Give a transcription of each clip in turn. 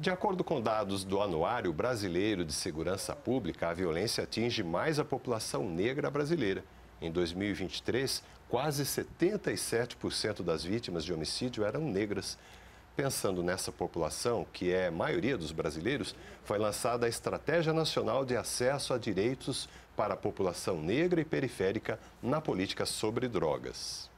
De acordo com dados do Anuário Brasileiro de Segurança Pública, a violência atinge mais a população negra brasileira. Em 2023, quase 77% das vítimas de homicídio eram negras. Pensando nessa população, que é a maioria dos brasileiros, foi lançada a Estratégia Nacional de Acesso a Direitos para a População Negra e Periférica na Política sobre Drogas.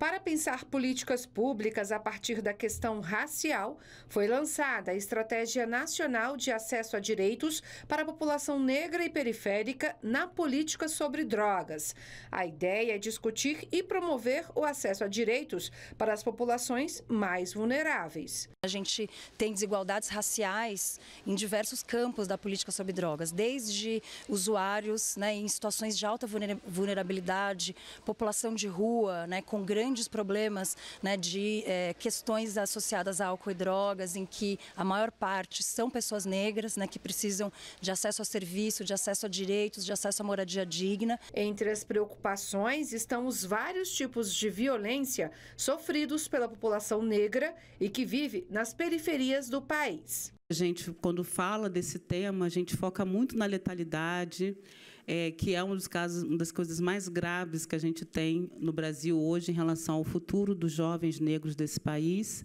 Para pensar políticas públicas a partir da questão racial, foi lançada a Estratégia Nacional de Acesso a Direitos para a População Negra e Periférica na Política sobre Drogas. A ideia é discutir e promover o acesso a direitos para as populações mais vulneráveis. A gente tem desigualdades raciais em diversos campos da política sobre drogas, desde usuários né, em situações de alta vulnerabilidade, população de rua, né, com grande grandes problemas né, de é, questões associadas a álcool e drogas, em que a maior parte são pessoas negras né, que precisam de acesso a serviço, de acesso a direitos, de acesso a moradia digna. Entre as preocupações estão os vários tipos de violência sofridos pela população negra e que vive nas periferias do país. A gente, quando fala desse tema, a gente foca muito na letalidade, é, que é um dos casos, uma das coisas mais graves que a gente tem no Brasil hoje em relação ao futuro dos jovens negros desse país,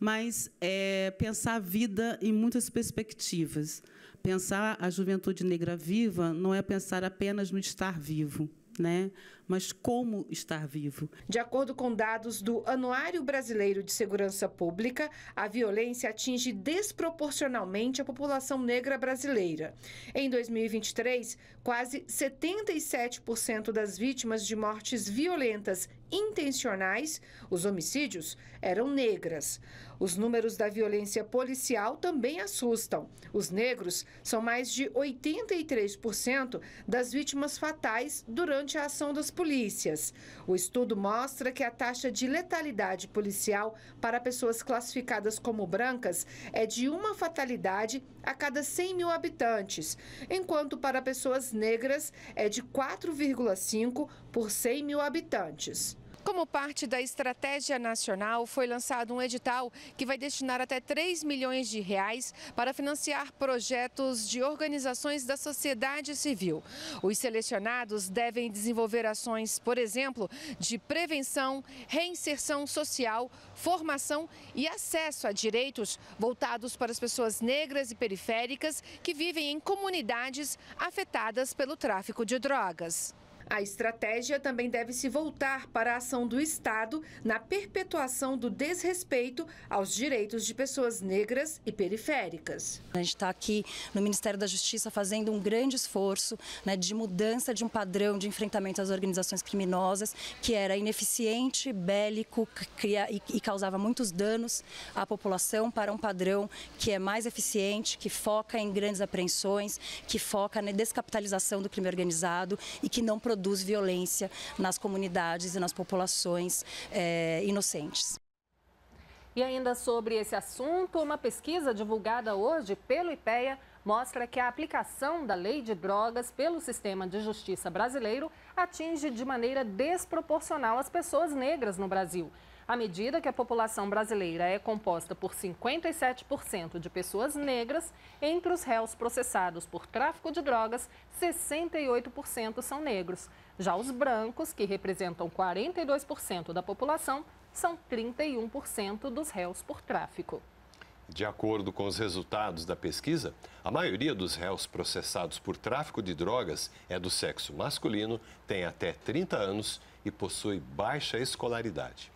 mas é, pensar a vida em muitas perspectivas. Pensar a juventude negra viva não é pensar apenas no estar vivo, né? Mas como estar vivo? De acordo com dados do Anuário Brasileiro de Segurança Pública, a violência atinge desproporcionalmente a população negra brasileira. Em 2023, quase 77% das vítimas de mortes violentas intencionais, os homicídios eram negras. Os números da violência policial também assustam. Os negros são mais de 83% das vítimas fatais durante a ação das polícias. O estudo mostra que a taxa de letalidade policial para pessoas classificadas como brancas é de uma fatalidade a cada 100 mil habitantes, enquanto para pessoas negras é de 4,5 por 100 mil habitantes. Como parte da estratégia nacional, foi lançado um edital que vai destinar até 3 milhões de reais para financiar projetos de organizações da sociedade civil. Os selecionados devem desenvolver ações, por exemplo, de prevenção, reinserção social, formação e acesso a direitos voltados para as pessoas negras e periféricas que vivem em comunidades afetadas pelo tráfico de drogas. A estratégia também deve se voltar para a ação do Estado na perpetuação do desrespeito aos direitos de pessoas negras e periféricas. A gente está aqui no Ministério da Justiça fazendo um grande esforço né, de mudança de um padrão de enfrentamento às organizações criminosas que era ineficiente, bélico e causava muitos danos à população para um padrão que é mais eficiente, que foca em grandes apreensões, que foca na descapitalização do crime organizado e que não produz produz violência nas comunidades e nas populações é, inocentes. E ainda sobre esse assunto, uma pesquisa divulgada hoje pelo IPEA mostra que a aplicação da lei de drogas pelo sistema de justiça brasileiro atinge de maneira desproporcional as pessoas negras no Brasil. À medida que a população brasileira é composta por 57% de pessoas negras, entre os réus processados por tráfico de drogas, 68% são negros. Já os brancos, que representam 42% da população, são 31% dos réus por tráfico. De acordo com os resultados da pesquisa, a maioria dos réus processados por tráfico de drogas é do sexo masculino, tem até 30 anos e possui baixa escolaridade.